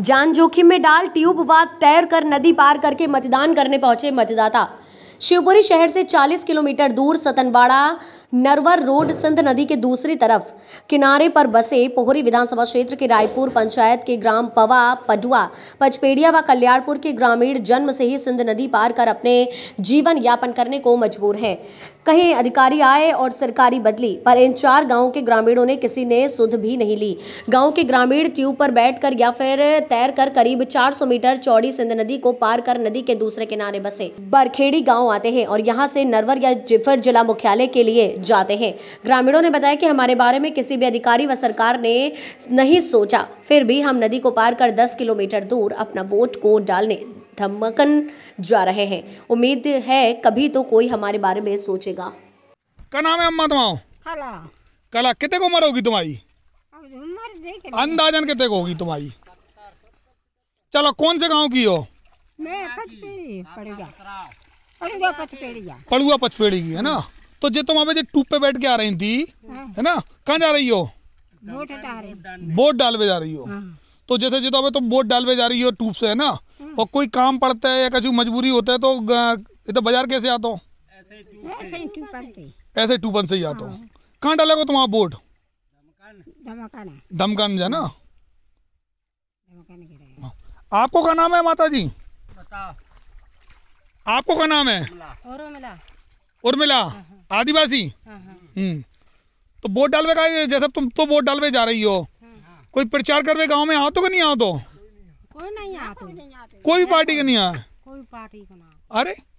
जान जोखिम में डाल ट्यूब व तैर कर नदी पार करके मतदान करने पहुंचे मतदाता शिवपुरी शहर से 40 किलोमीटर दूर सतनवाड़ा नरवर रोड सिंध नदी के दूसरी तरफ किनारे पर बसे पोहरी विधानसभा क्षेत्र के रायपुर पंचायत के ग्राम पवा पडुआ पचपेड़िया व कल्याणपुर के ग्रामीण जन्म से ही सिंध नदी पार कर अपने जीवन यापन करने को मजबूर हैं कहीं अधिकारी आए और सरकारी बदली पर इन चार गांवों के ग्रामीणों ने किसी ने सुध भी नहीं ली गाँव के ग्रामीण ट्यूब पर कर या फिर तैर कर करीब चार मीटर चौड़ी सिंध नदी को पार कर नदी के दूसरे किनारे बसे बरखेड़ी गाँव आते हैं और यहाँ से नरवर या जिफर जिला मुख्यालय के लिए जाते हैं ग्रामीणों ने बताया कि हमारे बारे में किसी भी अधिकारी व सरकार ने नहीं सोचा फिर भी हम नदी को पार कर दस किलोमीटर दूर अपना वोट को डालने धमकन जा रहे हैं उम्मीद है कभी तो कोई हमारे बारे में सोचेगा का नाम है अम्मा तुम्हारा कला कला कितने को उम्र होगी तुम्हारी अंदाजन कितने को होगी तुम्हारी चलो कौन से गांव की हो मैं पड़ेगा पड़ुआ पचपेड़ी की है ना तो जे तुम अभी टूप पे बैठ के आ रही थी हाँ। है ना कहाँ जा रही हो बोट डालवे जा रही हो हाँ। तो जैसे जैसे अभी तुम बोट डालवे जा रही हो टूप से है ना हाँ। और कोई काम पड़ता है या कुछ मजबूरी होता है तो इधर तो बाजार कैसे आता हूँ ऐसे टूपन से ही आता हूँ कहाँ डालोगे तुम्हारा बोट धमकान ना आपको क्या नाम है माता जी आपको क्या नाम है उर्मिला हाँ, हाँ। आदिवासी हाँ, हम्म। तो वोट डालवे का जैसे तुम तो वोट डालवे जा रही हो कोई प्रचार करवे गांव में आओ तो नहीं आओ तो कोई नहीं आते कोई पार्टी का नहीं आ कोई पार्टी का ना अरे